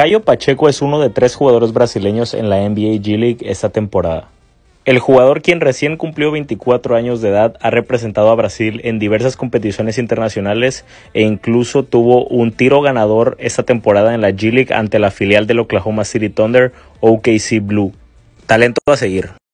Cayo Pacheco es uno de tres jugadores brasileños en la NBA G League esta temporada. El jugador, quien recién cumplió 24 años de edad, ha representado a Brasil en diversas competiciones internacionales e incluso tuvo un tiro ganador esta temporada en la G League ante la filial del Oklahoma City Thunder OKC Blue. Talento a seguir.